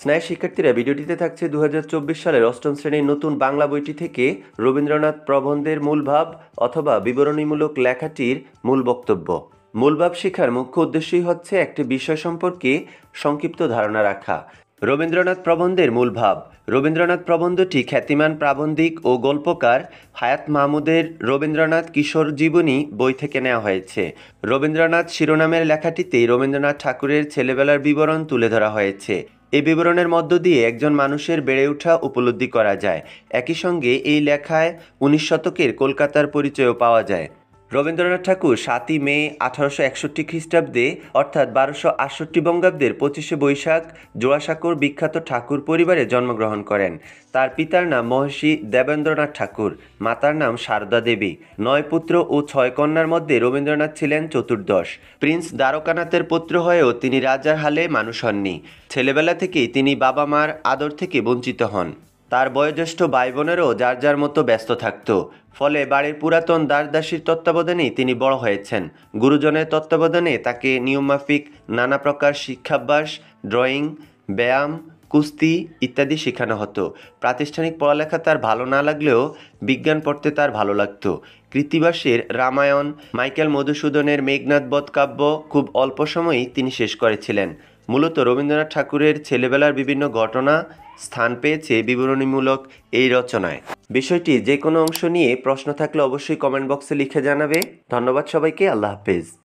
স্নায় শিক্ষার্থীরা ভিডিওটিতে থাকছে দু সালের অষ্টম শ্রেণীর নতুন বাংলা বইটি থেকে রবীন্দ্রনাথ প্রবন্ধের মূলভাব অথবা বিবরণীমূলক লেখাটির মূল বক্তব্য মূলভাব শিক্ষার মুখ্য উদ্দেশ্যই হচ্ছে একটি বিষয় সম্পর্কে সংক্ষিপ্ত ধারণা রাখা রবীন্দ্রনাথ প্রবন্ধের মূলভাব রবীন্দ্রনাথ প্রবন্ধটি খ্যাতিমান প্রাবন্ধিক ও গল্পকার হায়াত মাহমুদের রবীন্দ্রনাথ কিশোর জীবনী বই থেকে নেওয়া হয়েছে রবীন্দ্রনাথ শিরোনামের লেখাটিতে রবীন্দ্রনাথ ঠাকুরের ছেলেবেলার বিবরণ তুলে ধরা হয়েছে এই বিবরণের মধ্য দিয়ে একজন মানুষের বেড়ে ওঠা উপলব্ধি করা যায় একই সঙ্গে এই লেখায় উনিশ শতকের কলকাতার পরিচয়ও পাওয়া যায় রবীন্দ্রনাথ ঠাকুর সাতই মে আঠারোশো একষট্টি খ্রিস্টাব্দে অর্থাৎ বারোশো আটষট্টি বঙ্গাব্দের পঁচিশে বৈশাখ জোড়াসাঁকোর বিখ্যাত ঠাকুর পরিবারে জন্মগ্রহণ করেন তার পিতার নাম মহর্ষি দেবেন্দ্রনাথ ঠাকুর মাতার নাম সারদা দেবী নয় পুত্র ও ছয় কন্যার মধ্যে রবীন্দ্রনাথ ছিলেন চতুর্দশ প্রিন্স দ্বারকানাথের পুত্র হয়েও তিনি রাজার হালে মানুষ হননি ছেলেবেলা থেকেই তিনি বাবা মার আদর থেকে বঞ্চিত হন তার বয়োজ্যেষ্ঠ ভাই বোনেরও যার যার মতো ব্যস্ত থাকত ফলে বাড়ির পুরাতন দাস দাসীর তত্ত্বাবধানেই তিনি বড় হয়েছেন গুরুজনের তত্ত্বাবধানে তাকে নিয়মমাফিক নানা প্রকার শিক্ষাভ্যাস ড্রয়িং ব্যায়াম কুস্তি ইত্যাদি শেখানো হতো প্রাতিষ্ঠানিক পড়ালেখা তার ভালো না লাগলেও বিজ্ঞান পড়তে তার ভালো লাগতো কৃতিবাসের রামায়ণ মাইকেল মধুসূদনের মেঘনাথ বধ কাব্য খুব অল্প সময়ই তিনি শেষ করেছিলেন মূলত রবীন্দ্রনাথ ঠাকুরের ছেলেবেলার বিভিন্ন ঘটনা স্থান পেয়েছে বিবরণীমূলক এই রচনায় বিষয়টি যে কোনো অংশ নিয়ে প্রশ্ন থাকলে অবশ্যই কমেন্ট বক্সে লিখে জানাবে ধন্যবাদ সবাইকে আল্লাহ হাফেজ